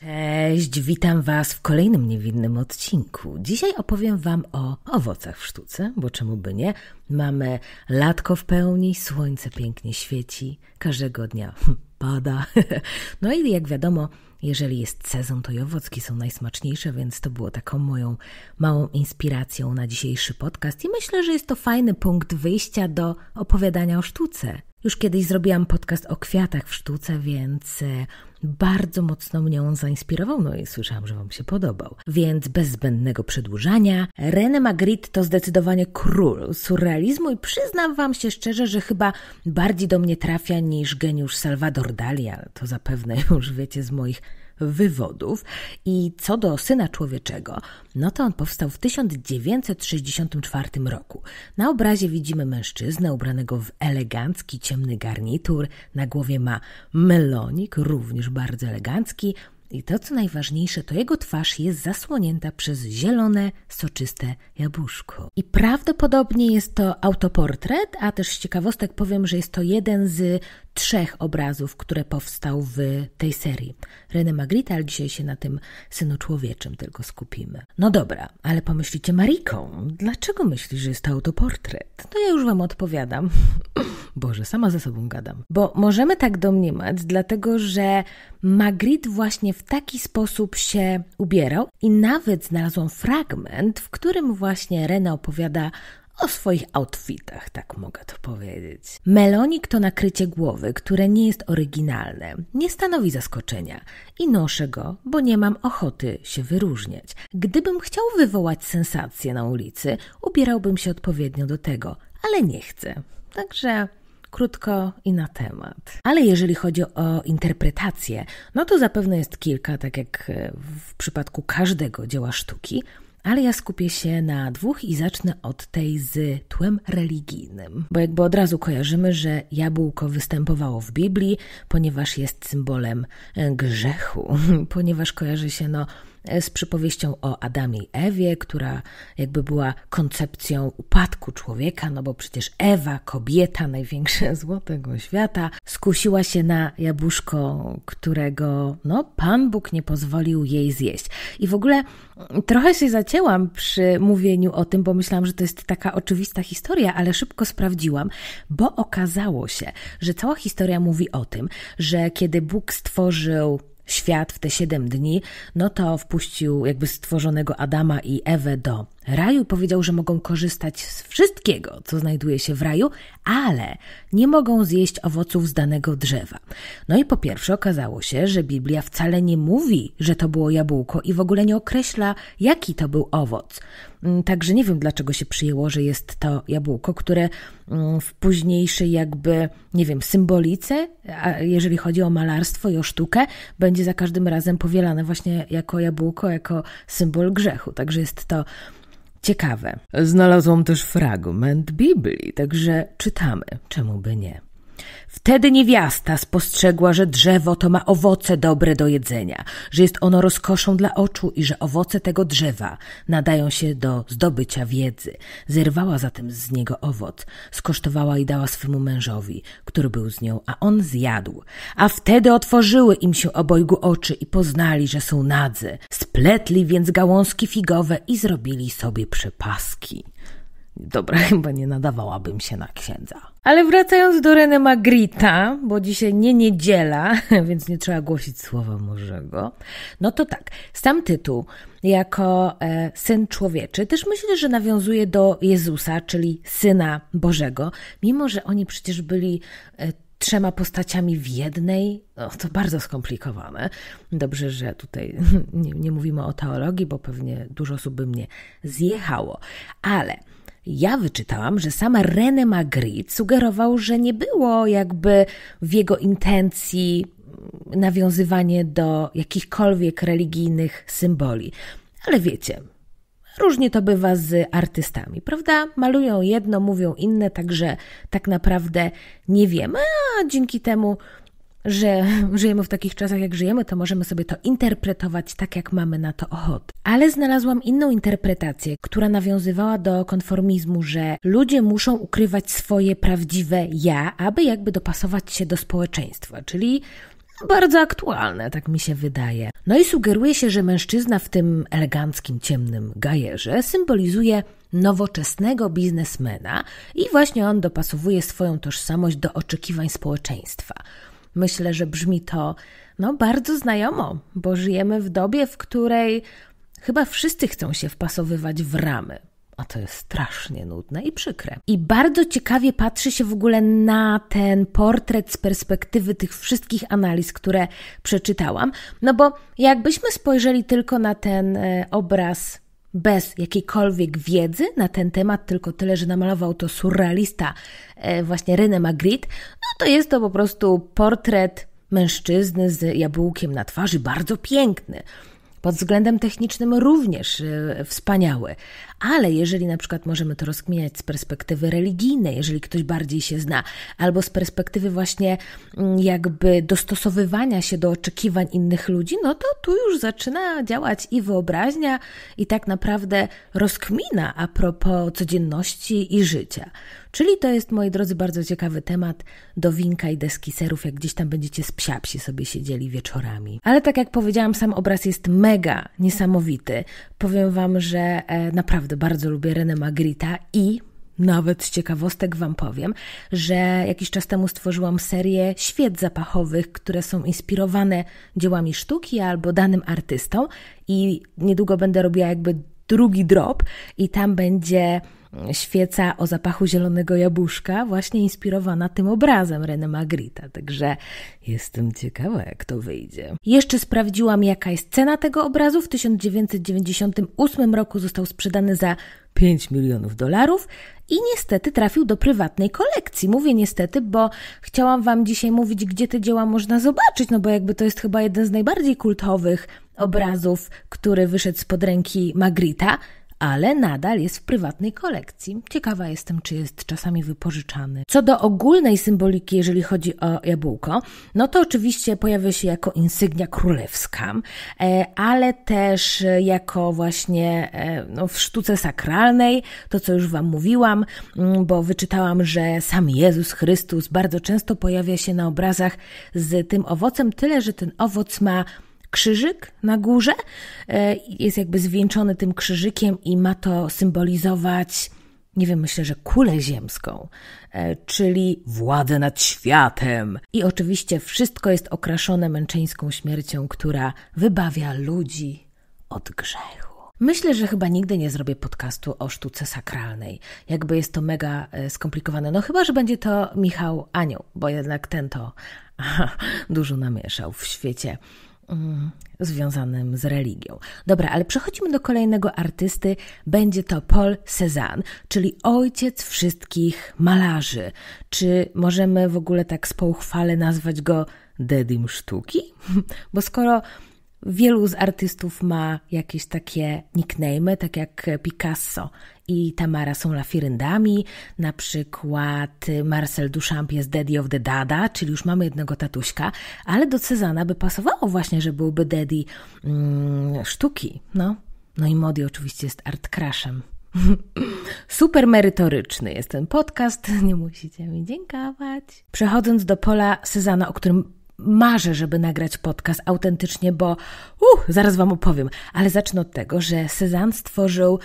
Cześć, witam Was w kolejnym niewinnym odcinku. Dzisiaj opowiem Wam o owocach w sztuce, bo czemu by nie? Mamy latko w pełni, słońce pięknie świeci, każdego dnia pada. No i jak wiadomo, jeżeli jest sezon, to i owocki są najsmaczniejsze, więc to było taką moją małą inspiracją na dzisiejszy podcast i myślę, że jest to fajny punkt wyjścia do opowiadania o sztuce. Już kiedyś zrobiłam podcast o kwiatach w sztuce, więc e, bardzo mocno mnie on zainspirował, no i słyszałam, że Wam się podobał. Więc bez zbędnego przedłużania, René Magritte to zdecydowanie król surrealizmu i przyznam Wam się szczerze, że chyba bardziej do mnie trafia niż geniusz Salvador Dali, ale to zapewne już wiecie z moich wywodów. I co do Syna Człowieczego, no to on powstał w 1964 roku. Na obrazie widzimy mężczyznę ubranego w elegancki, ciemny garnitur. Na głowie ma melonik, również bardzo elegancki. I to, co najważniejsze, to jego twarz jest zasłonięta przez zielone, soczyste jabłuszko. I prawdopodobnie jest to autoportret, a też z ciekawostek powiem, że jest to jeden z trzech obrazów, które powstał w tej serii. René Magritte, ale dzisiaj się na tym synu człowieczym tylko skupimy. No dobra, ale pomyślicie, Mariką, dlaczego myślisz, że jest to autoportret? No ja już wam odpowiadam. Boże, sama ze sobą gadam. Bo możemy tak domniemać, dlatego że Magritte właśnie w taki sposób się ubierał i nawet znalazłam fragment, w którym właśnie Rena opowiada o swoich outfitach, tak mogę to powiedzieć. Melonik to nakrycie głowy, które nie jest oryginalne, nie stanowi zaskoczenia i noszę go, bo nie mam ochoty się wyróżniać. Gdybym chciał wywołać sensację na ulicy, ubierałbym się odpowiednio do tego, ale nie chcę. Także krótko i na temat. Ale jeżeli chodzi o interpretację, no to zapewne jest kilka, tak jak e, w przypadku każdego dzieła sztuki, ale ja skupię się na dwóch i zacznę od tej z tłem religijnym, bo jakby od razu kojarzymy, że jabłko występowało w Biblii, ponieważ jest symbolem e, grzechu, ponieważ kojarzy się no z przypowieścią o Adamie i Ewie, która jakby była koncepcją upadku człowieka, no bo przecież Ewa, kobieta, największa złotego świata, skusiła się na jabłuszko, którego no, Pan Bóg nie pozwolił jej zjeść. I w ogóle trochę się zacięłam przy mówieniu o tym, bo myślałam, że to jest taka oczywista historia, ale szybko sprawdziłam, bo okazało się, że cała historia mówi o tym, że kiedy Bóg stworzył świat w te siedem dni, no to wpuścił jakby stworzonego Adama i Ewę do raju powiedział, że mogą korzystać z wszystkiego, co znajduje się w raju, ale nie mogą zjeść owoców z danego drzewa. No i po pierwsze okazało się, że Biblia wcale nie mówi, że to było jabłko i w ogóle nie określa, jaki to był owoc. Mm, także nie wiem, dlaczego się przyjęło, że jest to jabłko, które mm, w późniejszej jakby, nie wiem, symbolice, jeżeli chodzi o malarstwo i o sztukę, będzie za każdym razem powielane właśnie jako jabłko, jako symbol grzechu. Także jest to Ciekawe. Znalazłam też fragment Biblii, także czytamy, czemu by nie. Wtedy niewiasta spostrzegła, że drzewo to ma owoce dobre do jedzenia, że jest ono rozkoszą dla oczu i że owoce tego drzewa nadają się do zdobycia wiedzy. Zerwała zatem z niego owoc, skosztowała i dała swemu mężowi, który był z nią, a on zjadł. A wtedy otworzyły im się obojgu oczy i poznali, że są nadzy. Spletli więc gałązki figowe i zrobili sobie przepaski. Dobra, chyba nie nadawałabym się na księdza. Ale wracając do René Magrita, bo dzisiaj nie niedziela, więc nie trzeba głosić słowa Bożego. No to tak, sam tytuł jako e, syn człowieczy też myślę, że nawiązuje do Jezusa, czyli syna Bożego, mimo że oni przecież byli e, trzema postaciami w jednej, no, to bardzo skomplikowane. Dobrze, że tutaj nie, nie mówimy o teologii, bo pewnie dużo osób by mnie zjechało, ale ja wyczytałam, że sam René Magritte sugerował, że nie było jakby w jego intencji nawiązywanie do jakichkolwiek religijnych symboli. Ale wiecie, różnie to bywa z artystami, prawda? Malują jedno, mówią inne, także tak naprawdę nie wiemy, a dzięki temu że żyjemy w takich czasach, jak żyjemy, to możemy sobie to interpretować tak, jak mamy na to ochotę. Ale znalazłam inną interpretację, która nawiązywała do konformizmu, że ludzie muszą ukrywać swoje prawdziwe ja, aby jakby dopasować się do społeczeństwa, czyli bardzo aktualne, tak mi się wydaje. No i sugeruje się, że mężczyzna w tym eleganckim, ciemnym gajerze symbolizuje nowoczesnego biznesmena i właśnie on dopasowuje swoją tożsamość do oczekiwań społeczeństwa. Myślę, że brzmi to no bardzo znajomo, bo żyjemy w dobie, w której chyba wszyscy chcą się wpasowywać w ramy. A to jest strasznie nudne i przykre. I bardzo ciekawie patrzy się w ogóle na ten portret z perspektywy tych wszystkich analiz, które przeczytałam. No bo jakbyśmy spojrzeli tylko na ten e, obraz bez jakiejkolwiek wiedzy na ten temat, tylko tyle, że namalował to surrealista e, właśnie René Magritte, no to jest to po prostu portret mężczyzny z jabłkiem na twarzy, bardzo piękny. Pod względem technicznym również e, wspaniały, ale jeżeli na przykład możemy to rozkminiać z perspektywy religijnej, jeżeli ktoś bardziej się zna, albo z perspektywy właśnie mm, jakby dostosowywania się do oczekiwań innych ludzi, no to tu już zaczyna działać i wyobraźnia, i tak naprawdę rozkmina a propos codzienności i życia. Czyli to jest, moi drodzy, bardzo ciekawy temat do winka i deski serów, jak gdzieś tam będziecie z psiapsi sobie siedzieli wieczorami. Ale tak jak powiedziałam, sam obraz jest mega niesamowity. Powiem Wam, że e, naprawdę naprawdę bardzo lubię Renę Magrita i nawet z ciekawostek Wam powiem, że jakiś czas temu stworzyłam serię świec zapachowych, które są inspirowane dziełami sztuki albo danym artystą, i niedługo będę robiła jakby drugi drop, i tam będzie świeca o zapachu zielonego jabłuszka, właśnie inspirowana tym obrazem René Magritte. także jestem ciekawa, jak to wyjdzie. Jeszcze sprawdziłam, jaka jest cena tego obrazu. W 1998 roku został sprzedany za 5 milionów dolarów i niestety trafił do prywatnej kolekcji. Mówię niestety, bo chciałam Wam dzisiaj mówić, gdzie te dzieła można zobaczyć, no bo jakby to jest chyba jeden z najbardziej kultowych obrazów, który wyszedł spod ręki Magrita ale nadal jest w prywatnej kolekcji. Ciekawa jestem, czy jest czasami wypożyczany. Co do ogólnej symboliki, jeżeli chodzi o jabłko, no to oczywiście pojawia się jako insygnia królewska, e, ale też jako właśnie e, no, w sztuce sakralnej, to co już Wam mówiłam, mm, bo wyczytałam, że sam Jezus Chrystus bardzo często pojawia się na obrazach z tym owocem, tyle że ten owoc ma krzyżyk na górze. E, jest jakby zwieńczony tym krzyżykiem i ma to symbolizować, nie wiem, myślę, że kulę ziemską, e, czyli władzę nad światem. I oczywiście wszystko jest okraszone męczeńską śmiercią, która wybawia ludzi od grzechu. Myślę, że chyba nigdy nie zrobię podcastu o sztuce sakralnej. Jakby jest to mega e, skomplikowane. No chyba, że będzie to Michał Anioł, bo jednak ten to aha, dużo namieszał w świecie związanym z religią. Dobra, ale przechodzimy do kolejnego artysty. Będzie to Paul Cézanne, czyli ojciec wszystkich malarzy. Czy możemy w ogóle tak z pouchwale nazwać go dedim sztuki? Bo skoro Wielu z artystów ma jakieś takie nickname, tak jak Picasso i Tamara są lafiryndami, na przykład Marcel Duchamp jest Daddy of the Dada, czyli już mamy jednego tatuśka, ale do Cezana by pasowało właśnie, że byłby Daddy mm, sztuki, no. No i Modi oczywiście jest art crushem. Super merytoryczny jest ten podcast, nie musicie mi dziękować. Przechodząc do pola Cezana, o którym marzę, żeby nagrać podcast autentycznie, bo uh, zaraz Wam opowiem, ale zacznę od tego, że Cezanne stworzył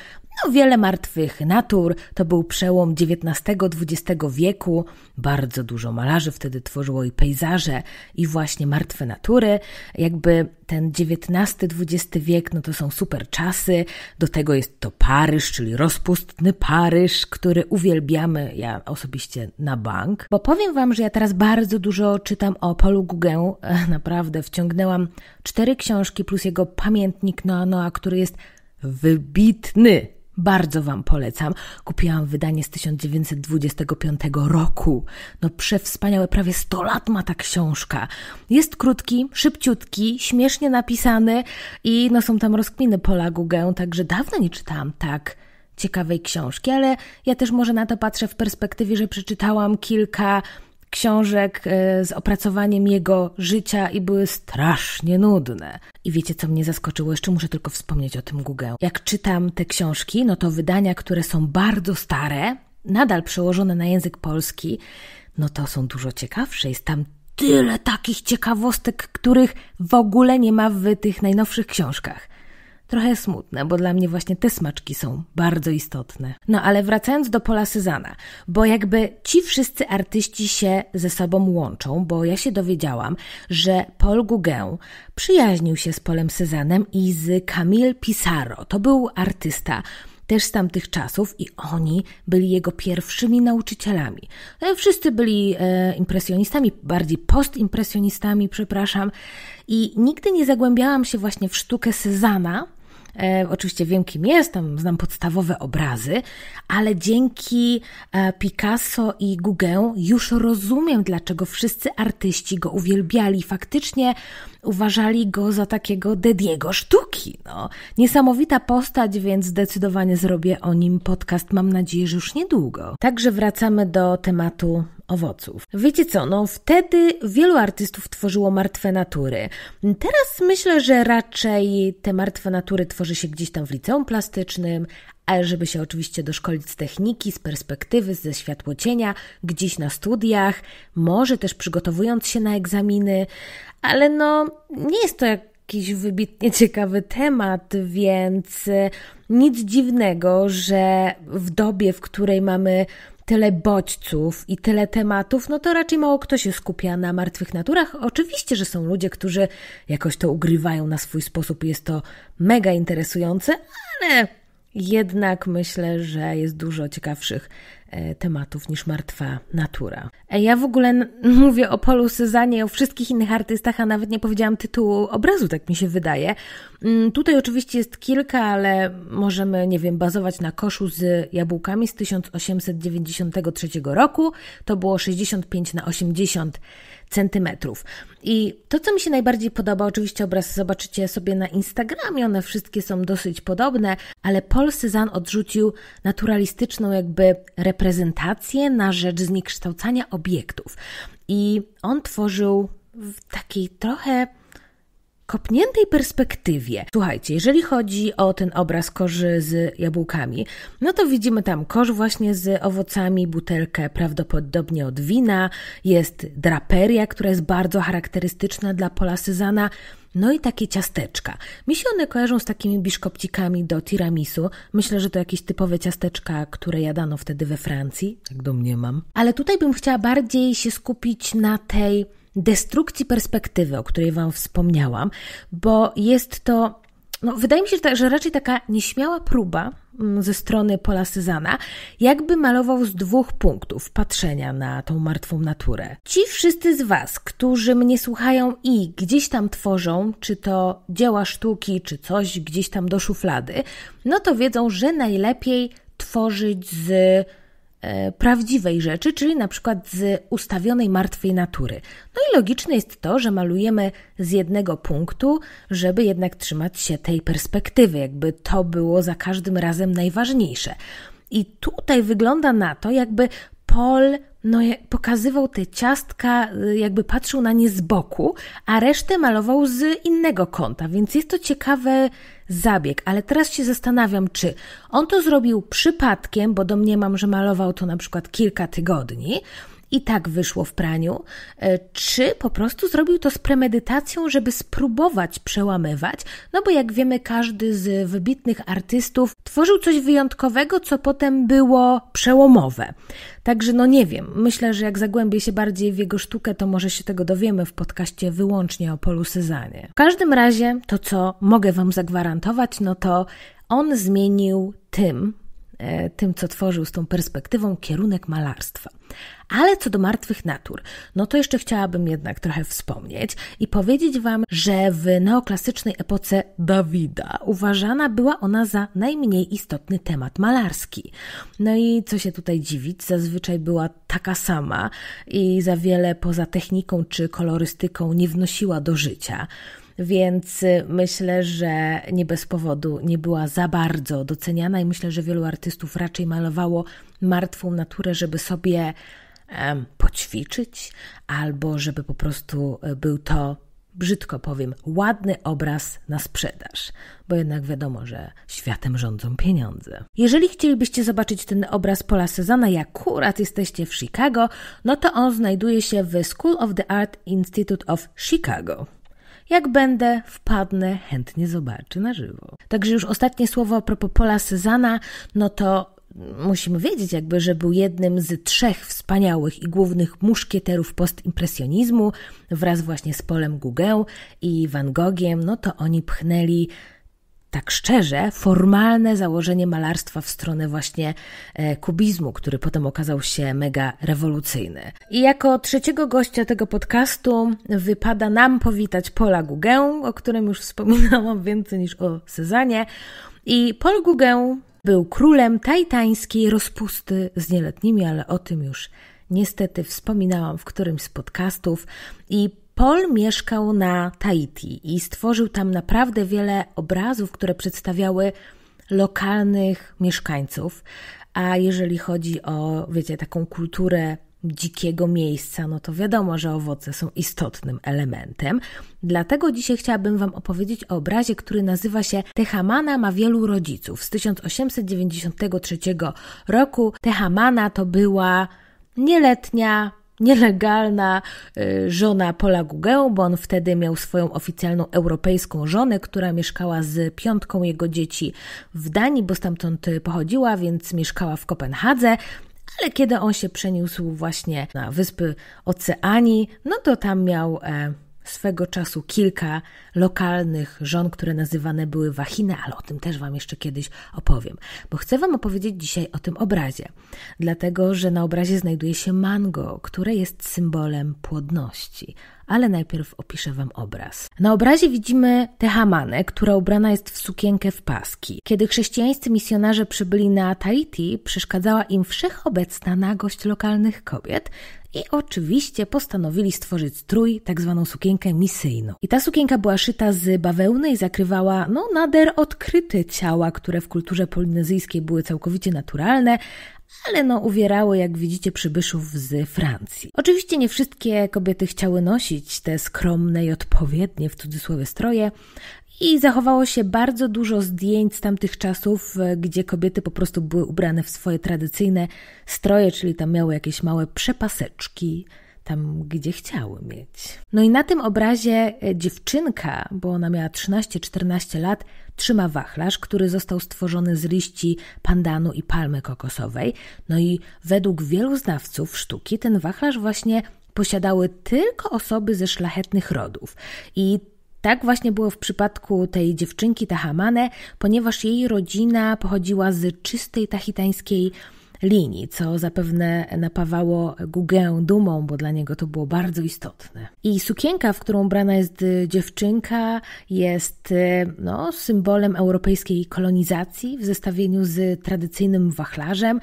no, wiele martwych natur to był przełom XIX-XX wieku. Bardzo dużo malarzy wtedy tworzyło i pejzaże, i właśnie martwe natury. Jakby ten XIX-XX wiek, no to są super czasy. Do tego jest to Paryż, czyli rozpustny Paryż, który uwielbiamy, ja osobiście na bank. Bo powiem Wam, że ja teraz bardzo dużo czytam o Paulu Gugę. Eh, naprawdę wciągnęłam cztery książki plus jego pamiętnik Noa Noa, który jest wybitny. Bardzo Wam polecam. Kupiłam wydanie z 1925 roku. No przewspaniałe, prawie 100 lat ma ta książka. Jest krótki, szybciutki, śmiesznie napisany i no są tam rozkminy Pola Gugę, także dawno nie czytałam tak ciekawej książki, ale ja też może na to patrzę w perspektywie, że przeczytałam kilka książek e, z opracowaniem jego życia i były strasznie nudne. I wiecie, co mnie zaskoczyło? Jeszcze muszę tylko wspomnieć o tym Google. Jak czytam te książki, no to wydania, które są bardzo stare, nadal przełożone na język polski, no to są dużo ciekawsze. Jest tam tyle takich ciekawostek, których w ogóle nie ma w tych najnowszych książkach trochę smutne, bo dla mnie właśnie te smaczki są bardzo istotne. No ale wracając do Pola Syzana, bo jakby ci wszyscy artyści się ze sobą łączą, bo ja się dowiedziałam, że Paul Gauguin przyjaźnił się z Polem Syzanem i z Camille Pissarro. To był artysta, też z tamtych czasów i oni byli jego pierwszymi nauczycielami. No wszyscy byli e, impresjonistami, bardziej postimpresjonistami, przepraszam, i nigdy nie zagłębiałam się właśnie w sztukę Sezana, E, oczywiście wiem, kim jest, tam znam podstawowe obrazy, ale dzięki e, Picasso i Google już rozumiem, dlaczego wszyscy artyści go uwielbiali. Faktycznie uważali go za takiego Dediego sztuki. No. Niesamowita postać, więc zdecydowanie zrobię o nim podcast, mam nadzieję, że już niedługo. Także wracamy do tematu owoców. Wiecie co, no wtedy wielu artystów tworzyło martwe natury. Teraz myślę, że raczej te martwe natury tworzy się gdzieś tam w liceum plastycznym ale żeby się oczywiście doszkolić z techniki, z perspektywy, ze światłocienia, gdzieś na studiach, może też przygotowując się na egzaminy, ale no nie jest to jakiś wybitnie ciekawy temat, więc y, nic dziwnego, że w dobie, w której mamy tyle bodźców i tyle tematów, no to raczej mało kto się skupia na martwych naturach. Oczywiście, że są ludzie, którzy jakoś to ugrywają na swój sposób i jest to mega interesujące, ale jednak myślę, że jest dużo ciekawszych e, tematów niż martwa natura. E, ja w ogóle mówię o Polu Cezanie, o wszystkich innych artystach, a nawet nie powiedziałam tytułu obrazu, tak mi się wydaje. Mm, tutaj oczywiście jest kilka, ale możemy, nie wiem, bazować na koszu z jabłkami z 1893 roku. To było 65 na 80 centymetrów. I to, co mi się najbardziej podoba, oczywiście obraz zobaczycie sobie na Instagramie, one wszystkie są dosyć podobne, ale Paul Cezanne odrzucił naturalistyczną jakby reprezentację na rzecz zniekształcania obiektów. I on tworzył w takiej trochę kopniętej perspektywie. Słuchajcie, jeżeli chodzi o ten obraz korzy z jabłkami, no to widzimy tam kosz właśnie z owocami, butelkę prawdopodobnie od wina, jest draperia, która jest bardzo charakterystyczna dla pola Syzana, no i takie ciasteczka. Mi się one kojarzą z takimi biszkopcikami do tiramisu. Myślę, że to jakieś typowe ciasteczka, które jadano wtedy we Francji, tak do mnie mam. Ale tutaj bym chciała bardziej się skupić na tej destrukcji perspektywy, o której Wam wspomniałam, bo jest to, no, wydaje mi się, że raczej taka nieśmiała próba mm, ze strony Pola Syzana, jakby malował z dwóch punktów patrzenia na tą martwą naturę. Ci wszyscy z Was, którzy mnie słuchają i gdzieś tam tworzą, czy to dzieła sztuki, czy coś gdzieś tam do szuflady, no to wiedzą, że najlepiej tworzyć z E, prawdziwej rzeczy, czyli na przykład z ustawionej martwej natury. No i logiczne jest to, że malujemy z jednego punktu, żeby jednak trzymać się tej perspektywy, jakby to było za każdym razem najważniejsze. I tutaj wygląda na to, jakby Paul no, pokazywał te ciastka, y, jakby patrzył na nie z boku, a resztę malował z innego kąta, więc jest to ciekawe zabieg, ale teraz się zastanawiam, czy on to zrobił przypadkiem, bo domniemam, że malował to na przykład kilka tygodni, i tak wyszło w praniu, e, czy po prostu zrobił to z premedytacją, żeby spróbować przełamywać, no bo jak wiemy, każdy z wybitnych artystów tworzył coś wyjątkowego, co potem było przełomowe. Także no nie wiem, myślę, że jak zagłębię się bardziej w jego sztukę, to może się tego dowiemy w podcaście wyłącznie o Polu Cezanie. W każdym razie to, co mogę Wam zagwarantować, no to on zmienił tym, E, tym, co tworzył, z tą perspektywą, kierunek malarstwa. Ale co do martwych natur, no to jeszcze chciałabym jednak trochę wspomnieć i powiedzieć Wam, że w neoklasycznej epoce Dawida uważana była ona za najmniej istotny temat malarski. No i co się tutaj dziwić, zazwyczaj była taka sama i za wiele poza techniką czy kolorystyką nie wnosiła do życia więc y, myślę, że nie bez powodu nie była za bardzo doceniana i myślę, że wielu artystów raczej malowało martwą naturę, żeby sobie poćwiczyć albo żeby po prostu y, był to brzydko powiem, ładny obraz na sprzedaż, bo jednak wiadomo, że światem rządzą pieniądze. Jeżeli chcielibyście zobaczyć ten obraz pola Cezana, jak akurat jesteście w Chicago, no to on znajduje się w School of the Art Institute of Chicago. Jak będę, wpadnę, chętnie zobaczę na żywo. Także już ostatnie słowo a propos Pola Sezana, no to musimy wiedzieć jakby, że był jednym z trzech wspaniałych i głównych muszkieterów postimpresjonizmu wraz właśnie z Polem Gugę i Van Gogiem, no to oni pchnęli tak szczerze formalne założenie malarstwa w stronę właśnie e, kubizmu, który potem okazał się mega rewolucyjny. I jako trzeciego gościa tego podcastu wypada nam powitać Paula Gugę, o którym już wspominałam więcej niż o sezanie. I Paul Gugę był królem tajtańskiej rozpusty z nieletnimi, ale o tym już niestety wspominałam w którymś z podcastów i Paul mieszkał na Tahiti i stworzył tam naprawdę wiele obrazów, które przedstawiały lokalnych mieszkańców. A jeżeli chodzi o, wiecie, taką kulturę dzikiego miejsca, no to wiadomo, że owoce są istotnym elementem. Dlatego dzisiaj chciałabym Wam opowiedzieć o obrazie, który nazywa się Tehamana ma wielu rodziców. Z 1893 roku Tehamana to była nieletnia nielegalna e, żona Pola Gugę, bo on wtedy miał swoją oficjalną europejską żonę, która mieszkała z piątką jego dzieci w Danii, bo stamtąd e, pochodziła, więc mieszkała w Kopenhadze. Ale kiedy on się przeniósł właśnie na wyspy Oceanii, no to tam miał e, swego czasu kilka lokalnych żon, które nazywane były wachiny, ale o tym też Wam jeszcze kiedyś opowiem, bo chcę Wam opowiedzieć dzisiaj o tym obrazie, dlatego że na obrazie znajduje się mango, które jest symbolem płodności ale najpierw opiszę Wam obraz. Na obrazie widzimy Tehamanę, która ubrana jest w sukienkę w paski. Kiedy chrześcijańscy misjonarze przybyli na Tahiti, przeszkadzała im wszechobecna nagość lokalnych kobiet, i oczywiście postanowili stworzyć trój, tak zwaną sukienkę misyjną. I ta sukienka była szyta z bawełny i zakrywała no nader odkryte ciała, które w kulturze polinezyjskiej były całkowicie naturalne, ale no uwierało, jak widzicie, przybyszów z Francji. Oczywiście nie wszystkie kobiety chciały nosić te skromne i odpowiednie w cudzysłowie stroje, i zachowało się bardzo dużo zdjęć z tamtych czasów, e, gdzie kobiety po prostu były ubrane w swoje tradycyjne stroje, czyli tam miały jakieś małe przepaseczki, tam gdzie chciały mieć. No i na tym obrazie e, dziewczynka, bo ona miała 13-14 lat, Trzyma wachlarz, który został stworzony z liści pandanu i palmy kokosowej. No i według wielu znawców sztuki ten wachlarz właśnie posiadały tylko osoby ze szlachetnych rodów. I tak właśnie było w przypadku tej dziewczynki Tahamane, ponieważ jej rodzina pochodziła z czystej tahitańskiej linii, co zapewne napawało Gugę dumą, bo dla niego to było bardzo istotne. I sukienka, w którą brana jest dziewczynka, jest y, no, symbolem europejskiej kolonizacji w zestawieniu z tradycyjnym wachlarzem.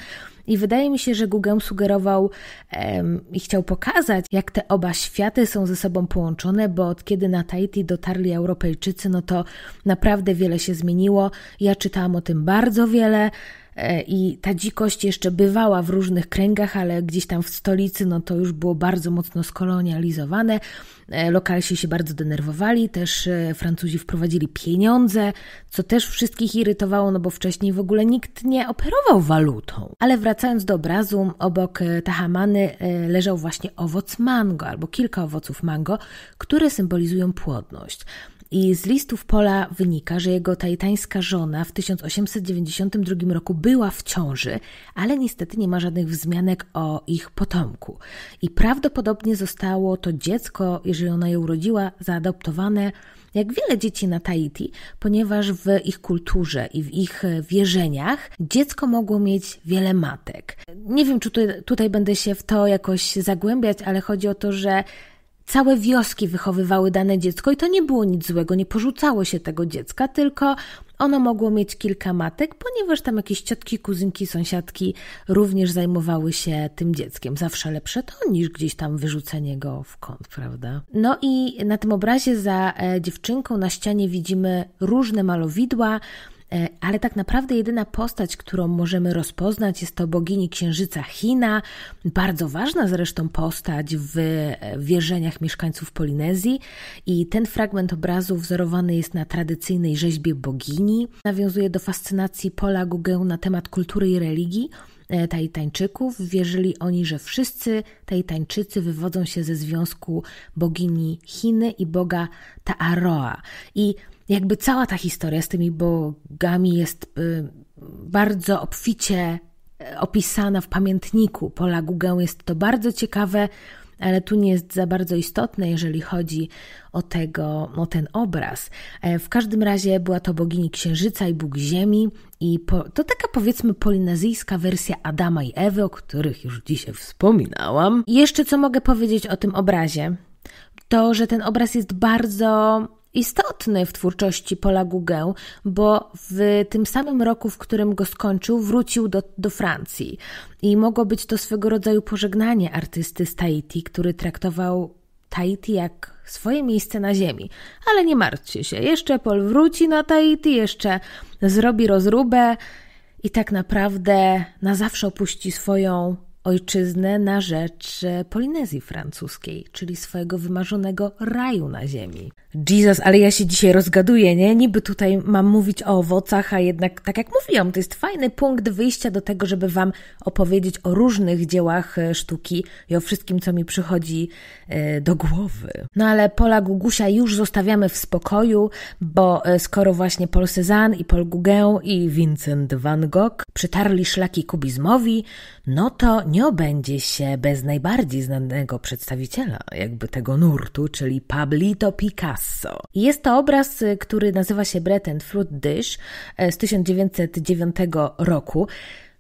I wydaje mi się, że Gugę sugerował em, i chciał pokazać, jak te oba światy są ze sobą połączone, bo od kiedy na Tahiti dotarli Europejczycy, no to naprawdę wiele się zmieniło. Ja czytałam o tym bardzo wiele. E, i ta dzikość jeszcze bywała w różnych kręgach, ale gdzieś tam w stolicy no to już było bardzo mocno skolonializowane. E, lokalsi się bardzo denerwowali, też e, Francuzi wprowadzili pieniądze, co też wszystkich irytowało, no bo wcześniej w ogóle nikt nie operował walutą. Ale wracając do obrazu, obok Tahamany leżał właśnie owoc mango albo kilka owoców mango, które symbolizują płodność. I z listów Pola wynika, że jego tajtańska żona w 1892 roku była w ciąży, ale niestety nie ma żadnych wzmianek o ich potomku. I prawdopodobnie zostało to dziecko, jeżeli ona je urodziła, zaadoptowane jak wiele dzieci na Tahiti, ponieważ w ich kulturze i w ich wierzeniach dziecko mogło mieć wiele matek. Nie wiem, czy tutaj, tutaj, będę się w to jakoś zagłębiać, ale chodzi o to, że Całe wioski wychowywały dane dziecko i to nie było nic złego, nie porzucało się tego dziecka, tylko ono mogło mieć kilka matek, ponieważ tam jakieś ciotki, kuzynki, sąsiadki również zajmowały się tym dzieckiem. Zawsze lepsze to niż gdzieś tam wyrzucenie go w kąt, prawda? No i na tym obrazie za e, dziewczynką na ścianie widzimy różne malowidła. E, ale tak naprawdę jedyna postać, którą możemy rozpoznać, jest to bogini księżyca China, bardzo ważna zresztą postać w e, wierzeniach mieszkańców Polinezji. I ten fragment obrazu wzorowany jest na tradycyjnej rzeźbie bogini, nawiązuje do fascynacji Pola Gugę na temat kultury i religii. E, Tajtańczyków. Wierzyli oni, że wszyscy Tajtańczycy wywodzą się ze związku bogini Chiny i boga Taaroa. I jakby cała ta historia z tymi bogami jest y, bardzo obficie e, opisana w pamiętniku Pola Gugę. Jest to bardzo ciekawe, ale tu nie jest za bardzo istotne, jeżeli chodzi o, tego, o ten obraz. E, w każdym razie była to bogini księżyca i bóg ziemi, i po, to taka powiedzmy polinezyjska wersja Adama i Ewy, o których już dzisiaj wspominałam. I jeszcze co mogę powiedzieć o tym obrazie? To, że ten obraz jest bardzo istotny w twórczości Paula Gugę, bo w tym samym roku, w którym go skończył, wrócił do, do Francji. I mogło być to swego rodzaju pożegnanie artysty z Tahiti, który traktował Tahiti jak swoje miejsce na ziemi. Ale nie martwcie się, jeszcze Paul wróci na Tahiti, jeszcze zrobi rozróbę i tak naprawdę na zawsze opuści swoją ojczyznę na rzecz e, Polinezji francuskiej, czyli swojego wymarzonego raju na ziemi. Jesus, ale ja się dzisiaj rozgaduję, nie? Niby tutaj mam mówić o owocach, a jednak, tak jak mówiłam, to jest fajny punkt wyjścia do tego, żeby Wam opowiedzieć o różnych dziełach e, sztuki i o wszystkim, co mi przychodzi e, do głowy. No ale Pola Gugusia już zostawiamy w spokoju, bo skoro właśnie Paul Cézanne i Paul Gauguin i Vincent van Gogh przytarli szlaki kubizmowi, no to nie nie obędzie się bez najbardziej znanego przedstawiciela jakby tego nurtu, czyli Pablito Picasso. Jest to obraz, y, który nazywa się Breton Fruit Dish y, z 1909 roku.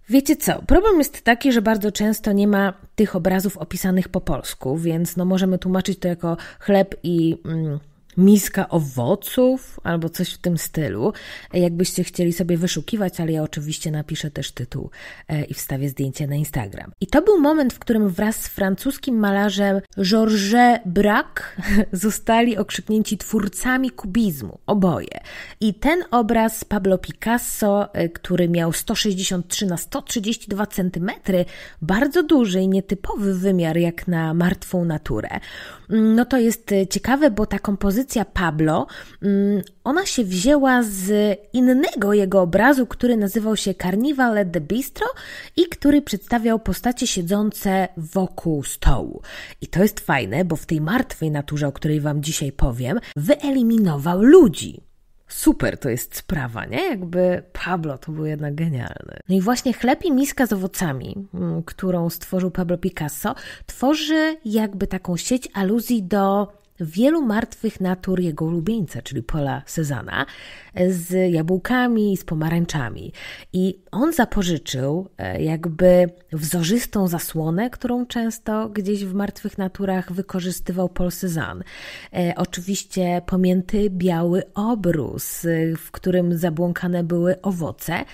Wiecie co, problem jest taki, że bardzo często nie ma tych obrazów opisanych po polsku, więc no możemy tłumaczyć to jako chleb i... Mm, miska owoców albo coś w tym stylu. Jakbyście chcieli sobie wyszukiwać, ale ja oczywiście napiszę też tytuł e, i wstawię zdjęcie na Instagram. I to był moment, w którym wraz z francuskim malarzem Georges Braque zostali okrzyknięci twórcami kubizmu, oboje. I ten obraz Pablo Picasso, e, który miał 163 na 132 cm, bardzo duży i nietypowy wymiar jak na martwą naturę. Mm, no to jest e, ciekawe, bo ta kompozycja pozycja Pablo, mm, ona się wzięła z innego jego obrazu, który nazywał się Carnival de Bistro i który przedstawiał postacie siedzące wokół stołu. I to jest fajne, bo w tej martwej naturze, o której Wam dzisiaj powiem, wyeliminował ludzi super to jest sprawa, nie? Jakby Pablo to był jednak genialny. No i właśnie chleb i miska z owocami, mm, którą stworzył Pablo Picasso, tworzy jakby taką sieć aluzji do wielu martwych natur jego ulubieńca, czyli Pola Sezana, z jabłkami, z pomarańczami. I on zapożyczył e, jakby wzorzystą zasłonę, którą często gdzieś w martwych naturach wykorzystywał Paul Sezan. E, oczywiście pomięty biały obrus, e, w którym zabłąkane były owoce,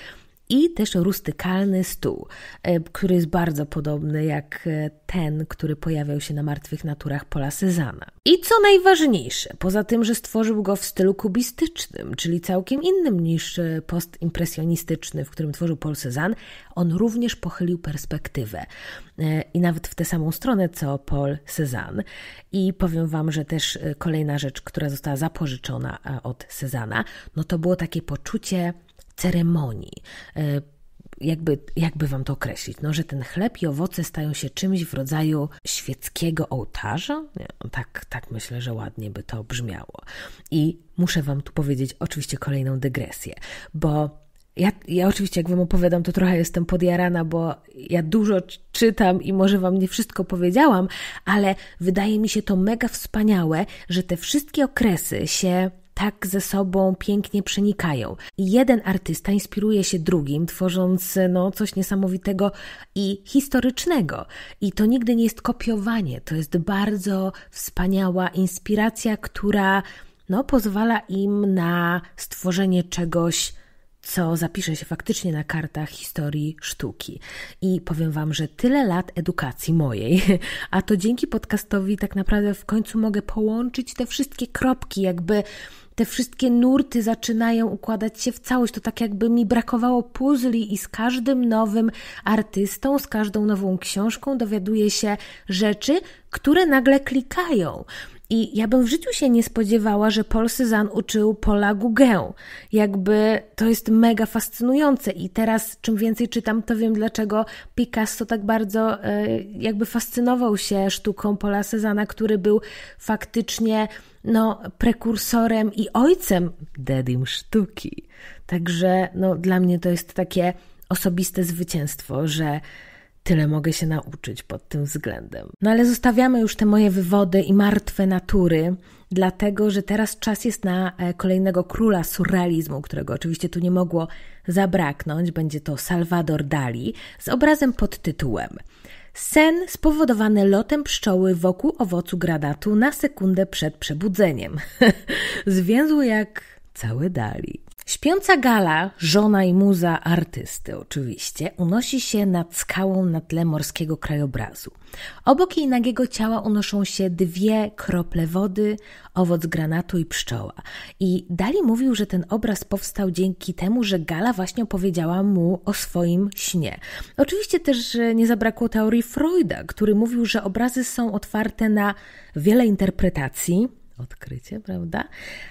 i też rustykalny stół, e, który jest bardzo podobny jak e, ten, który pojawiał się na martwych naturach Pola Cezana. I co najważniejsze, poza tym, że stworzył go w stylu kubistycznym, czyli całkiem innym niż e, postimpresjonistyczny, w którym tworzył Paul Cezanne, on również pochylił perspektywę i nawet w tę samą stronę co Paul Cezanne. I powiem Wam, że też kolejna rzecz, która została zapożyczona od Cezana, no to było takie poczucie ceremonii. E, jakby, jakby wam to określić, no, że ten chleb i owoce stają się czymś w rodzaju świeckiego ołtarza? Nie, no tak, tak myślę, że ładnie by to brzmiało. I muszę wam tu powiedzieć oczywiście kolejną dygresję, bo ja, ja oczywiście, jak Wam opowiadam, to trochę jestem podjarana, bo ja dużo czytam i może Wam nie wszystko powiedziałam, ale wydaje mi się to mega wspaniałe, że te wszystkie okresy się tak ze sobą pięknie przenikają. Jeden artysta inspiruje się drugim, tworząc no, coś niesamowitego i historycznego. I to nigdy nie jest kopiowanie, to jest bardzo wspaniała inspiracja, która no, pozwala im na stworzenie czegoś co zapisze się faktycznie na kartach historii sztuki. I powiem Wam, że tyle lat edukacji mojej, a to dzięki podcastowi tak naprawdę w końcu mogę połączyć te wszystkie kropki, jakby te wszystkie nurty zaczynają układać się w całość. To tak jakby mi brakowało puzli i z każdym nowym artystą, z każdą nową książką dowiaduję się rzeczy, które nagle klikają. I ja bym w życiu się nie spodziewała, że Paul Zan uczył Pola Gugę. Jakby to jest mega fascynujące i teraz czym więcej czytam, to wiem dlaczego Picasso tak bardzo e, jakby fascynował się sztuką Pola Cezana, który był faktycznie no, prekursorem i ojcem dedim sztuki. Także no, dla mnie to jest takie osobiste zwycięstwo, że Tyle mogę się nauczyć pod tym względem. No ale zostawiamy już te moje wywody i martwe natury, dlatego że teraz czas jest na e, kolejnego króla surrealizmu, którego oczywiście tu nie mogło zabraknąć. Będzie to Salvador Dali z obrazem pod tytułem Sen spowodowany lotem pszczoły wokół owocu granatu na sekundę przed przebudzeniem. Zwięzły jak cały Dali. Śpiąca gala, żona i muza artysty oczywiście, unosi się nad skałą na tle morskiego krajobrazu. Obok jej nagiego ciała unoszą się dwie krople wody, owoc granatu i pszczoła. I Dali mówił, że ten obraz powstał dzięki temu, że gala właśnie opowiedziała mu o swoim śnie. Oczywiście też nie zabrakło teorii Freuda, który mówił, że obrazy są otwarte na wiele interpretacji, odkrycie, prawda?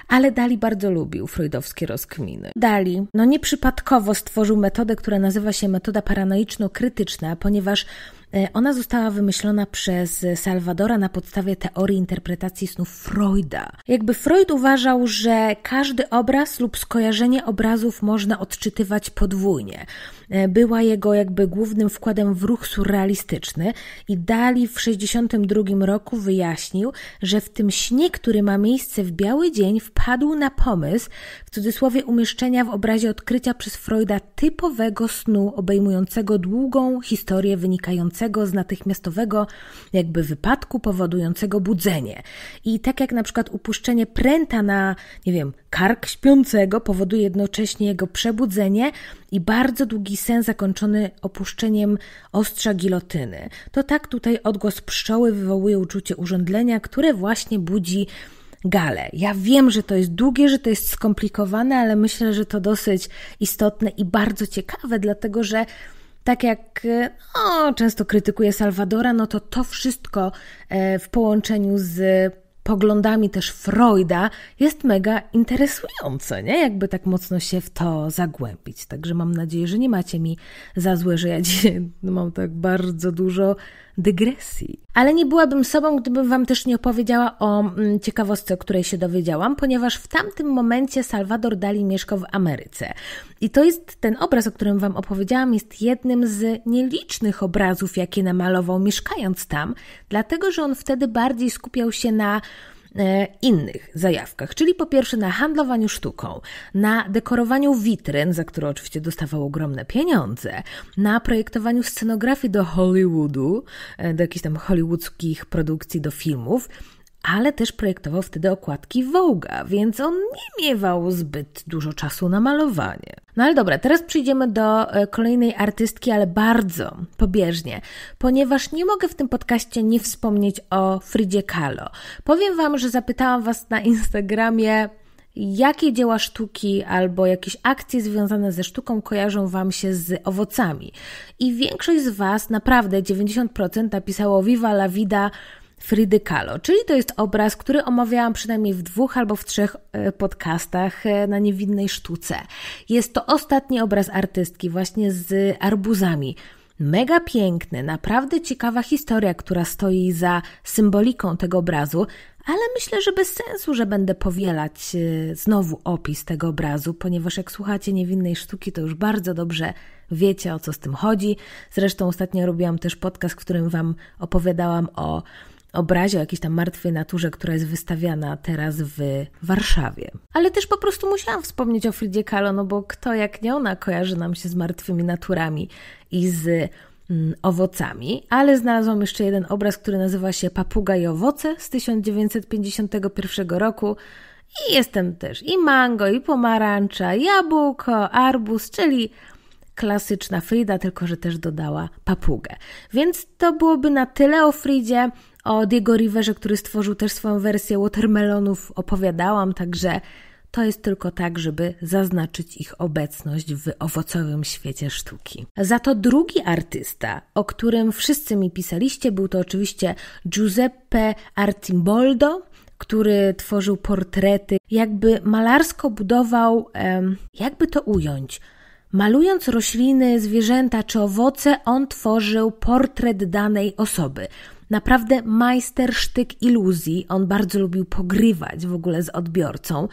Ale Dali bardzo lubił freudowskie rozkminy. Dali, no nieprzypadkowo stworzył metodę, która nazywa się metoda paranoiczno-krytyczna, ponieważ E, ona została wymyślona przez Salwadora na podstawie teorii interpretacji snów Freuda. Jakby Freud uważał, że każdy obraz lub skojarzenie obrazów można odczytywać podwójnie. E, była jego jakby głównym wkładem w ruch surrealistyczny i Dali w 1962 roku wyjaśnił, że w tym śnie, który ma miejsce w biały dzień, wpadł na pomysł, w cudzysłowie umieszczenia w obrazie odkrycia przez Freuda typowego snu obejmującego długą historię wynikającą wynikającego z natychmiastowego jakby wypadku powodującego budzenie. I tak jak na przykład upuszczenie pręta na, nie wiem, kark śpiącego powoduje jednocześnie jego przebudzenie i bardzo długi sen zakończony opuszczeniem ostrza gilotyny. To tak tutaj odgłos pszczoły wywołuje uczucie urządlenia, które właśnie budzi gale. Ja wiem, że to jest długie, że to jest skomplikowane, ale myślę, że to dosyć istotne i bardzo ciekawe, dlatego że tak jak no, często krytykuje Salwadora, no to to wszystko e, w połączeniu z poglądami też Freuda jest mega interesujące, nie? Jakby tak mocno się w to zagłębić. Także mam nadzieję, że nie macie mi za złe, że ja dzisiaj mam tak bardzo dużo dygresji. Ale nie byłabym sobą, gdybym Wam też nie opowiedziała o mm, ciekawostce, o której się dowiedziałam, ponieważ w tamtym momencie Salvador Dali mieszkał w Ameryce. I to jest ten obraz, o którym Wam opowiedziałam, jest jednym z nielicznych obrazów, jakie namalował mieszkając tam, dlatego że on wtedy bardziej skupiał się na E, innych zajawkach, czyli po pierwsze na handlowaniu sztuką, na dekorowaniu witryn, za które oczywiście dostawał ogromne pieniądze, na projektowaniu scenografii do Hollywoodu, e, do jakichś tam hollywoodzkich produkcji, do filmów, ale też projektował wtedy okładki Vogue'a, więc on nie miewał zbyt dużo czasu na malowanie. No ale dobra, teraz przejdziemy do e, kolejnej artystki, ale bardzo pobieżnie, ponieważ nie mogę w tym podcaście nie wspomnieć o Fridzie Kahlo. Powiem Wam, że zapytałam Was na Instagramie, jakie dzieła sztuki albo jakieś akcje związane ze sztuką kojarzą Wam się z owocami. I większość z Was, naprawdę 90%, napisało Viva la Vida Fridy Kahlo, czyli to jest obraz, który omawiałam przynajmniej w dwóch albo w trzech e, podcastach e, na niewinnej sztuce. Jest to ostatni obraz artystki właśnie z arbuzami. Mega piękny, naprawdę ciekawa historia, która stoi za symboliką tego obrazu, ale myślę, że bez sensu, że będę powielać e, znowu opis tego obrazu, ponieważ jak słuchacie niewinnej sztuki, to już bardzo dobrze wiecie o co z tym chodzi. Zresztą ostatnio robiłam też podcast, w którym Wam opowiadałam o obrazie, o jakiejś tam martwej naturze, która jest wystawiana teraz w Warszawie. Ale też po prostu musiałam wspomnieć o Fridzie Kahlo, no bo kto jak nie ona kojarzy nam się z martwymi naturami i z mm, owocami, ale znalazłam jeszcze jeden obraz, który nazywa się Papuga i owoce z 1951 roku. I jestem też i mango, i pomarańcza, jabłko, arbuz, czyli klasyczna Frida, tylko że też dodała papugę. Więc to byłoby na tyle o Fridzie. O Diego Riverze, który stworzył też swoją wersję watermelonów, opowiadałam, także to jest tylko tak, żeby zaznaczyć ich obecność w owocowym świecie sztuki. Za to drugi artysta, o którym wszyscy mi pisaliście, był to oczywiście Giuseppe Artimboldo, który tworzył portrety, jakby malarsko budował, jakby to ująć. Malując rośliny, zwierzęta czy owoce, on tworzył portret danej osoby. Naprawdę majstersztyk iluzji. On bardzo lubił pogrywać w ogóle z odbiorcą.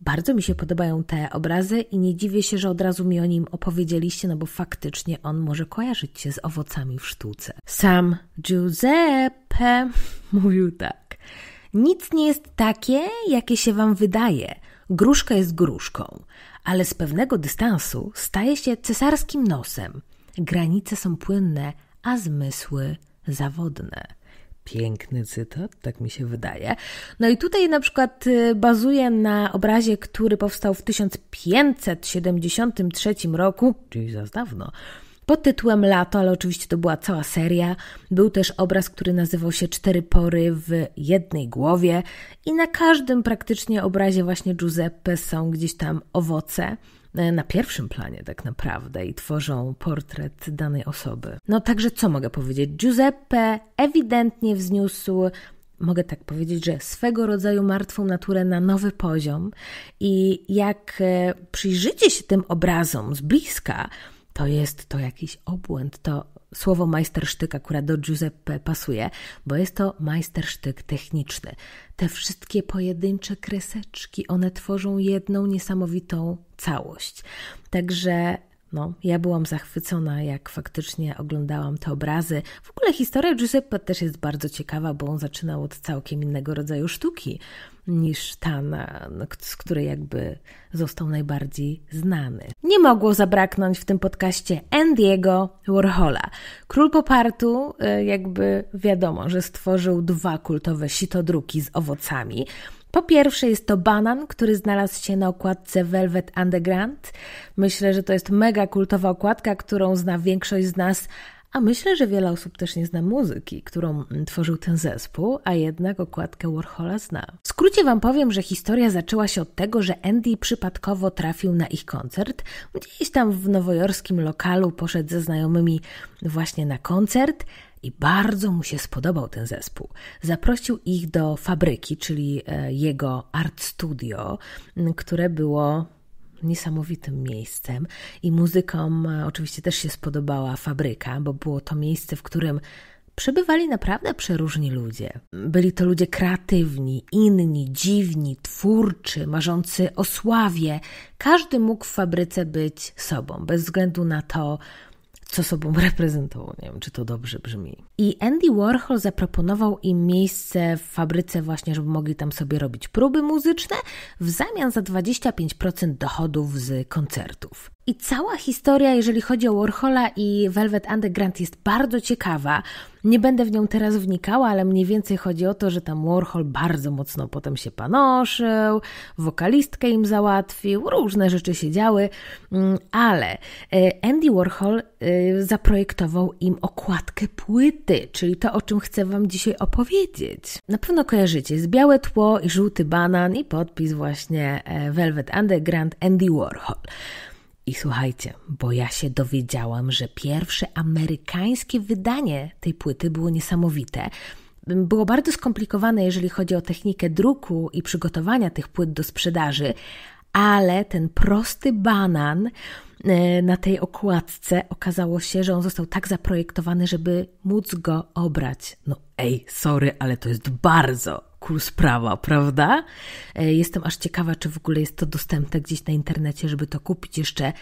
Bardzo mi się podobają te obrazy i nie dziwię się, że od razu mi o nim opowiedzieliście, no bo faktycznie on może kojarzyć się z owocami w sztuce. Sam Giuseppe mówił tak. Nic nie jest takie, jakie się wam wydaje. Gruszka jest gruszką, ale z pewnego dystansu staje się cesarskim nosem. Granice są płynne, a zmysły zawodne piękny cytat, tak mi się wydaje. No i tutaj na przykład y, bazuje na obrazie, który powstał w 1573 roku, czyli za dawno, pod tytułem Lato, ale oczywiście to była cała seria. Był też obraz, który nazywał się Cztery pory w jednej głowie i na każdym praktycznie obrazie właśnie Giuseppe są gdzieś tam owoce. E, na pierwszym planie tak naprawdę i tworzą portret danej osoby. No także co mogę powiedzieć? Giuseppe ewidentnie wzniósł mogę tak powiedzieć, że swego rodzaju martwą naturę na nowy poziom. I jak e, przyjrzycie się tym obrazom z bliska, to jest to jakiś obłęd, to słowo majstersztyk akurat do Giuseppe pasuje, bo jest to majstersztyk techniczny. Te wszystkie pojedyncze kreseczki, one tworzą jedną niesamowitą całość. Także no, ja byłam zachwycona, jak faktycznie oglądałam te obrazy. W ogóle historia Giuseppe też jest bardzo ciekawa, bo on zaczynał od całkiem innego rodzaju sztuki niż ta, na, e, z której jakby został najbardziej znany. Nie mogło zabraknąć w tym podcaście Andiego Warhola. Król popartu, e, jakby wiadomo, że stworzył dwa kultowe sitodruki z owocami. Po pierwsze jest to banan, który znalazł się na okładce Velvet Underground. Myślę, że to jest mega kultowa okładka, którą zna większość z nas, a myślę, że wiele osób też nie zna muzyki, którą tworzył ten zespół, a jednak okładkę Warhola zna. W skrócie wam powiem, że historia zaczęła się od tego, że Andy przypadkowo trafił na ich koncert. Gdzieś tam w nowojorskim lokalu poszedł ze znajomymi właśnie na koncert. I bardzo mu się spodobał ten zespół. Zaprosił ich do fabryki, czyli e, jego art studio, które było niesamowitym miejscem i muzykom e, oczywiście też się spodobała fabryka, bo było to miejsce, w którym przebywali naprawdę przeróżni ludzie. Byli to ludzie kreatywni, inni, dziwni, twórczy, marzący o sławie. Każdy mógł w fabryce być sobą, bez względu na to, co sobą reprezentował. Nie wiem, czy to dobrze brzmi. I Andy Warhol zaproponował im miejsce w fabryce, właśnie, żeby mogli tam sobie robić próby muzyczne, w zamian za 25% dochodów z koncertów. I cała historia, jeżeli chodzi o Warhola i Velvet Underground, jest bardzo ciekawa. Nie będę w nią teraz wnikała, ale mniej więcej chodzi o to, że tam Warhol bardzo mocno potem się panoszył, wokalistkę im załatwił, różne rzeczy się działy, mm, ale e, Andy Warhol e, zaprojektował im okładkę płyty, czyli to, o czym chcę Wam dzisiaj opowiedzieć. Na pewno kojarzycie, jest białe tło i żółty banan i podpis właśnie e, Velvet Underground Andy Warhol. I słuchajcie, bo ja się dowiedziałam, że pierwsze amerykańskie wydanie tej płyty było niesamowite. Było bardzo skomplikowane, jeżeli chodzi o technikę druku i przygotowania tych płyt do sprzedaży, ale ten prosty banan e, na tej okładce okazało się, że on został tak zaprojektowany, żeby móc go obrać. No ej, sorry, ale to jest bardzo cool sprawa, prawda? E, jestem aż ciekawa, czy w ogóle jest to dostępne gdzieś na internecie, żeby to kupić jeszcze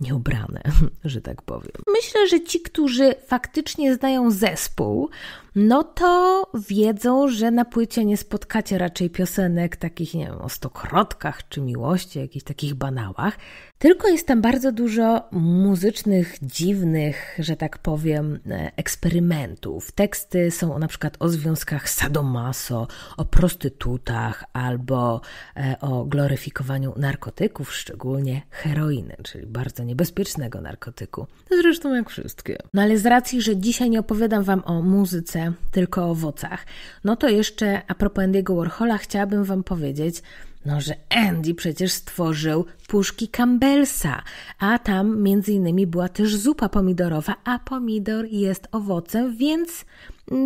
nieobrane, że tak powiem. Myślę, że ci, którzy faktycznie znają zespół, no to wiedzą, że na płycie nie spotkacie raczej piosenek takich, nie wiem, o stokrotkach czy miłości, jakichś takich banałach, tylko jest tam bardzo dużo muzycznych, dziwnych, że tak powiem, e, eksperymentów. Teksty są na przykład o związkach sadomaso, o prostytutach albo e, o gloryfikowaniu narkotyków, szczególnie heroiny, czyli bardzo niebezpiecznego narkotyku. Zresztą jak wszystkie. No ale z racji, że dzisiaj nie opowiadam Wam o muzyce, tylko o owocach, no to jeszcze a propos Andy'ego Warhola chciałabym Wam powiedzieć, no, że Andy przecież stworzył puszki Campbellsa, a tam między innymi była też zupa pomidorowa, a pomidor jest owocem, więc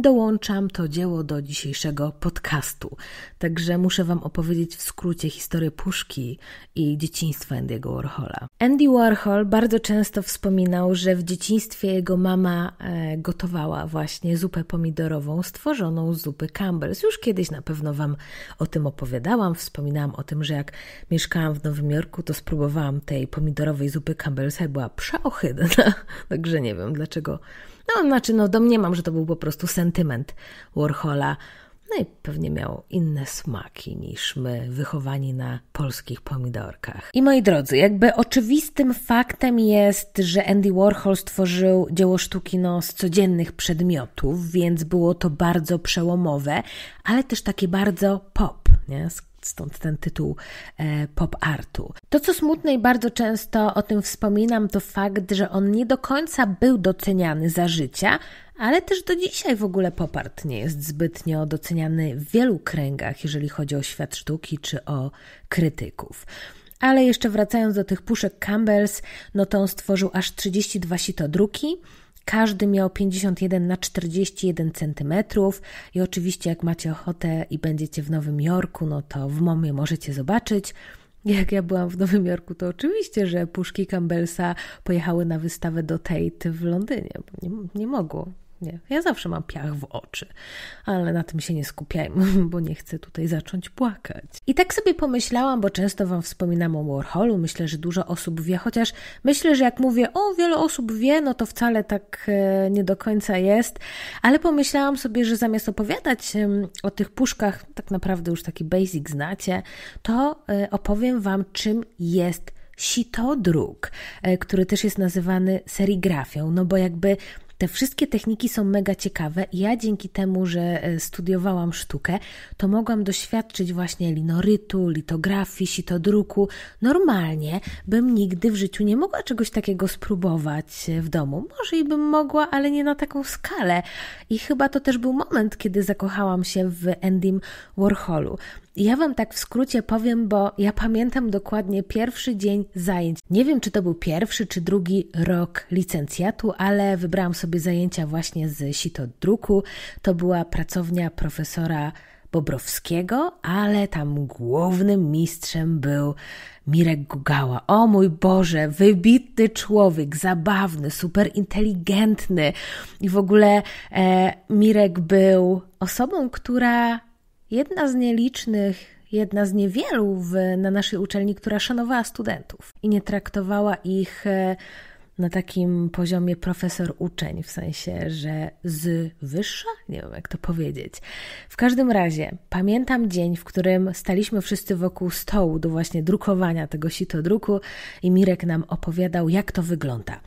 dołączam to dzieło do dzisiejszego podcastu. Także muszę Wam opowiedzieć w skrócie historię puszki i dzieciństwa Andy'ego Warhola. Andy Warhol bardzo często wspominał, że w dzieciństwie jego mama e, gotowała właśnie zupę pomidorową stworzoną z zupy Campbell's. Już kiedyś na pewno Wam o tym opowiadałam. Wspominałam o tym, że jak mieszkałam w Nowym Jorku, to spróbowałam tej pomidorowej zupy Campbell's i była przeohydna. Także nie wiem, dlaczego no, znaczy, no domniemam, że to był po prostu sentyment Warhola. No i pewnie miał inne smaki niż my, wychowani na polskich pomidorkach. I moi drodzy, jakby oczywistym faktem jest, że Andy Warhol stworzył dzieło sztuki no, z codziennych przedmiotów, więc było to bardzo przełomowe, ale też takie bardzo pop, nie? stąd ten tytuł e, pop artu. To, co smutne i bardzo często o tym wspominam, to fakt, że on nie do końca był doceniany za życia, ale też do dzisiaj w ogóle pop art nie jest zbytnio doceniany w wielu kręgach, jeżeli chodzi o świat sztuki czy o krytyków. Ale jeszcze wracając do tych puszek Campbells, no to on stworzył aż 32 sitodruki, druki każdy miał 51 na 41 cm i oczywiście jak macie ochotę i będziecie w Nowym Jorku, no to w Momie możecie zobaczyć. Jak ja byłam w Nowym Jorku, to oczywiście, że puszki Campbellsa pojechały na wystawę do Tate w Londynie, bo nie, nie mogło. Nie, ja zawsze mam piach w oczy, ale na tym się nie skupiajmy, bo nie chcę tutaj zacząć płakać. I tak sobie pomyślałam, bo często Wam wspominam o Warholu, myślę, że dużo osób wie, chociaż myślę, że jak mówię, o wiele osób wie, no to wcale tak e, nie do końca jest, ale pomyślałam sobie, że zamiast opowiadać o tych puszkach, tak naprawdę już taki basic znacie, to e, opowiem Wam, czym jest sitodruk, e, który też jest nazywany serigrafią, no bo jakby te wszystkie techniki są mega ciekawe i ja dzięki temu, że e, studiowałam sztukę, to mogłam doświadczyć właśnie linorytu, litografii, sitodruku. Normalnie bym nigdy w życiu nie mogła czegoś takiego spróbować e, w domu. Może i bym mogła, ale nie na taką skalę. I chyba to też był moment, kiedy zakochałam się w Endym Warholu. Ja Wam tak w skrócie powiem, bo ja pamiętam dokładnie pierwszy dzień zajęć. Nie wiem, czy to był pierwszy czy drugi rok licencjatu, ale wybrałam sobie zajęcia właśnie z sito druku. To była pracownia profesora Bobrowskiego, ale tam głównym mistrzem był Mirek Gugała. O mój Boże, wybitny człowiek, zabawny, super inteligentny. I w ogóle e, Mirek był osobą, która Jedna z nielicznych, jedna z niewielu w, na naszej uczelni, która szanowała studentów i nie traktowała ich e, na takim poziomie profesor-uczeń, w sensie, że z wyższa? Nie wiem, jak to powiedzieć. W każdym razie pamiętam dzień, w którym staliśmy wszyscy wokół stołu do właśnie drukowania tego sitodruku i Mirek nam opowiadał, jak to wygląda.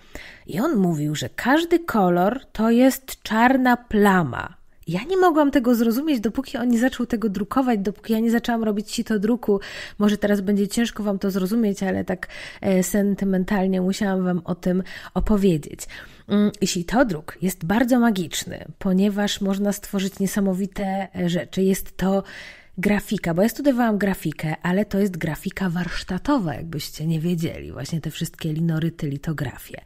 I on mówił, że każdy kolor to jest czarna plama ja nie mogłam tego zrozumieć, dopóki on nie zaczął tego drukować, dopóki ja nie zaczęłam robić sito druku. Może teraz będzie ciężko Wam to zrozumieć, ale tak e, sentymentalnie musiałam Wam o tym opowiedzieć. Mm, druk jest bardzo magiczny, ponieważ można stworzyć niesamowite e, rzeczy. Jest to grafika, bo ja studiowałam grafikę, ale to jest grafika warsztatowa, jakbyście nie wiedzieli, właśnie te wszystkie linoryty, litografie.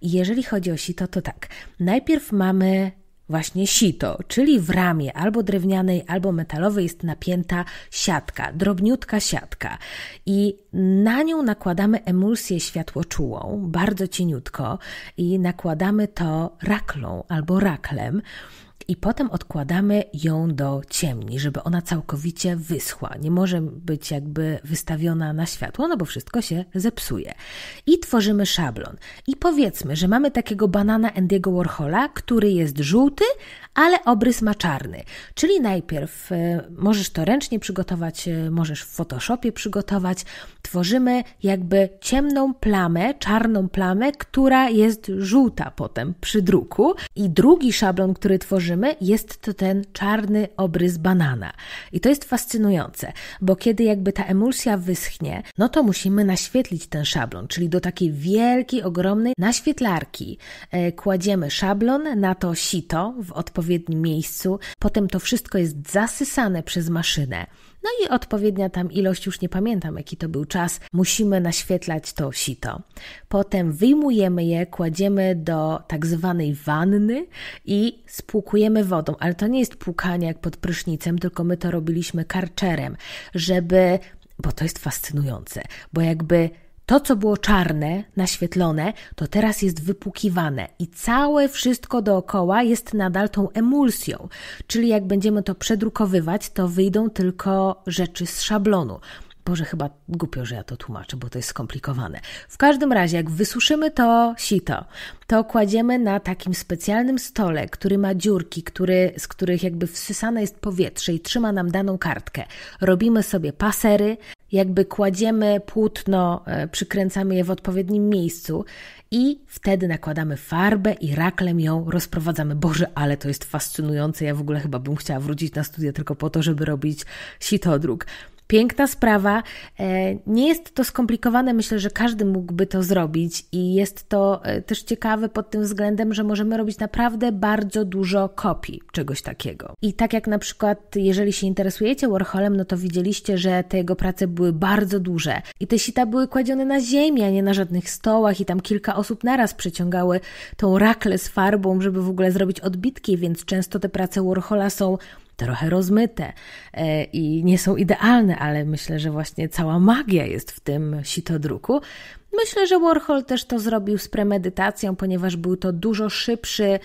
I jeżeli chodzi o sito, to tak, najpierw mamy właśnie sito, czyli w ramie albo drewnianej, albo metalowej jest napięta siatka, drobniutka siatka. I na nią nakładamy emulsję światłoczułą, bardzo cieniutko, i nakładamy to raklą albo raklem i potem odkładamy ją do ciemni, żeby ona całkowicie wyschła. Nie może być jakby wystawiona na światło, no bo wszystko się zepsuje. I tworzymy szablon. I powiedzmy, że mamy takiego banana Andy'ego Warhola, który jest żółty, ale obrys ma czarny. Czyli najpierw e, możesz to ręcznie przygotować, e, możesz w Photoshopie przygotować. Tworzymy jakby ciemną plamę, czarną plamę, która jest żółta potem przy druku. I drugi szablon, który tworzymy, jest to ten czarny obrys banana. I to jest fascynujące, bo kiedy jakby ta emulsja wyschnie, no to musimy naświetlić ten szablon, czyli do takiej wielkiej, ogromnej naświetlarki e, kładziemy szablon, na to sito w odpowiednim miejscu, potem to wszystko jest zasysane przez maszynę. No i odpowiednia tam ilość, już nie pamiętam jaki to był czas, musimy naświetlać to sito. Potem wyjmujemy je, kładziemy do tak zwanej wanny i spłukujemy wodą, ale to nie jest płukanie jak pod prysznicem, tylko my to robiliśmy karczerem, żeby, bo to jest fascynujące, bo jakby to, co było czarne, naświetlone, to teraz jest wypłukiwane i całe wszystko dookoła jest nadal tą emulsją. Czyli jak będziemy to przedrukowywać, to wyjdą tylko rzeczy z szablonu. Boże, chyba głupio, że ja to tłumaczę, bo to jest skomplikowane. W każdym razie, jak wysuszymy to sito, to kładziemy na takim specjalnym stole, który ma dziurki, który, z których jakby wsysane jest powietrze i trzyma nam daną kartkę. Robimy sobie pasery, jakby kładziemy płótno, e, przykręcamy je w odpowiednim miejscu i wtedy nakładamy farbę i raklem ją rozprowadzamy. Boże, ale to jest fascynujące. Ja w ogóle chyba bym chciała wrócić na studia tylko po to, żeby robić sitodruk. Piękna sprawa. E, nie jest to skomplikowane, myślę, że każdy mógłby to zrobić i jest to e, też ciekawe pod tym względem, że możemy robić naprawdę bardzo dużo kopii czegoś takiego. I tak jak na przykład, jeżeli się interesujecie Warholem, no to widzieliście, że te jego prace były bardzo duże i te sita były kładzione na ziemi, a nie na żadnych stołach i tam kilka osób naraz przyciągały tą raklę z farbą, żeby w ogóle zrobić odbitki, więc często te prace Warhola są trochę rozmyte e, i nie są idealne, ale myślę, że właśnie cała magia jest w tym sitodruku. Myślę, że Warhol też to zrobił z premedytacją, ponieważ był to dużo szybszy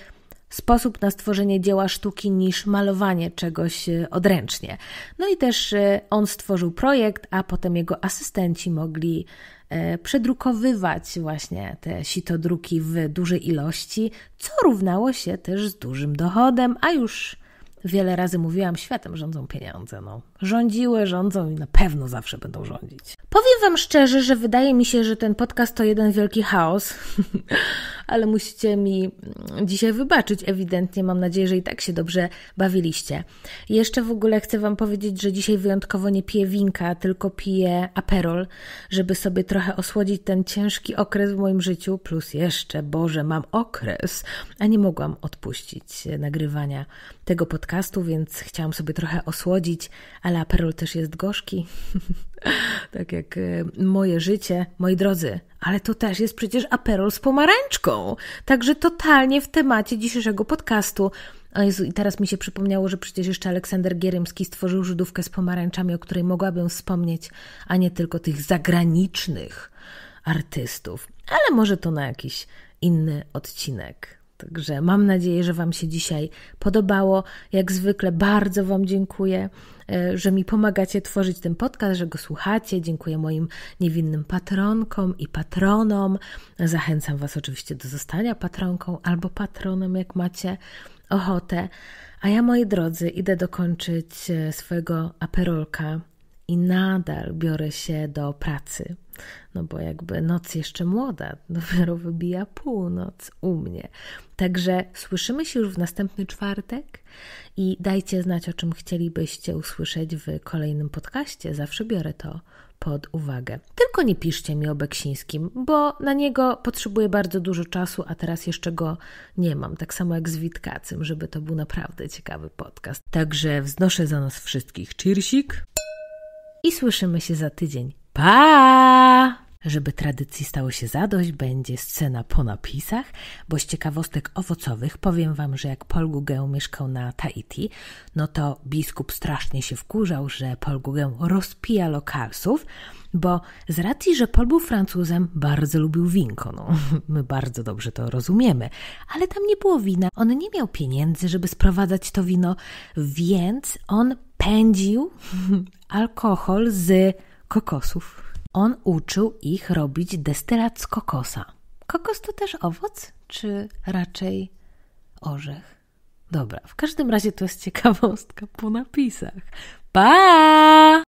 sposób na stworzenie dzieła sztuki niż malowanie czegoś e, odręcznie. No i też e, on stworzył projekt, a potem jego asystenci mogli przedrukowywać właśnie te sitodruki w dużej ilości, co równało się też z dużym dochodem, a już wiele razy mówiłam, światem rządzą pieniądze. No. Rządziły, rządzą i na pewno zawsze będą rządzić. Powiem Wam szczerze, że wydaje mi się, że ten podcast to jeden wielki chaos, ale musicie mi dzisiaj wybaczyć. Ewidentnie mam nadzieję, że i tak się dobrze bawiliście. Jeszcze w ogóle chcę Wam powiedzieć, że dzisiaj wyjątkowo nie piję winka, tylko piję aperol, żeby sobie trochę osłodzić ten ciężki okres w moim życiu. Plus jeszcze, Boże, mam okres, a nie mogłam odpuścić nagrywania tego podcastu, więc chciałam sobie trochę osłodzić, ale ale aperol też jest gorzki, tak jak e, moje życie, moi drodzy. Ale to też jest przecież aperol z pomarańczką, także totalnie w temacie dzisiejszego podcastu. O Jezu, i teraz mi się przypomniało, że przecież jeszcze Aleksander Gierymski stworzył Żydówkę z pomarańczami, o której mogłabym wspomnieć, a nie tylko tych zagranicznych artystów. Ale może to na jakiś inny odcinek. Także mam nadzieję, że Wam się dzisiaj podobało. Jak zwykle bardzo Wam dziękuję, e, że mi pomagacie tworzyć ten podcast, że go słuchacie. Dziękuję moim niewinnym patronkom i patronom. Zachęcam Was oczywiście do zostania patronką albo patronem, jak macie ochotę. A ja, moi drodzy, idę dokończyć e, swojego aperolka i nadal biorę się do pracy. No bo jakby noc jeszcze młoda, dopiero wybija północ u mnie. Także słyszymy się już w następny czwartek i dajcie znać, o czym chcielibyście usłyszeć w kolejnym podcaście. Zawsze biorę to pod uwagę. Tylko nie piszcie mi o Beksińskim, bo na niego potrzebuję bardzo dużo czasu, a teraz jeszcze go nie mam. Tak samo jak z Witkacym, żeby to był naprawdę ciekawy podcast. Także wznoszę za nas wszystkich. Cheersik! i słyszymy się za tydzień. Pa! Żeby tradycji stało się zadość, będzie scena po napisach, bo z ciekawostek owocowych powiem wam, że jak Paul Gugę mieszkał na Tahiti, no to biskup strasznie się wkurzał, że Paul Gugę rozpija lokalsów, bo z racji, że Paul był Francuzem, bardzo lubił winko. No, my bardzo dobrze to rozumiemy, ale tam nie było wina. On nie miał pieniędzy, żeby sprowadzać to wino, więc on pędził alkohol z kokosów. On uczył ich robić destylat z kokosa. Kokos to też owoc, czy raczej orzech? Dobra, w każdym razie to jest ciekawostka po napisach. Pa!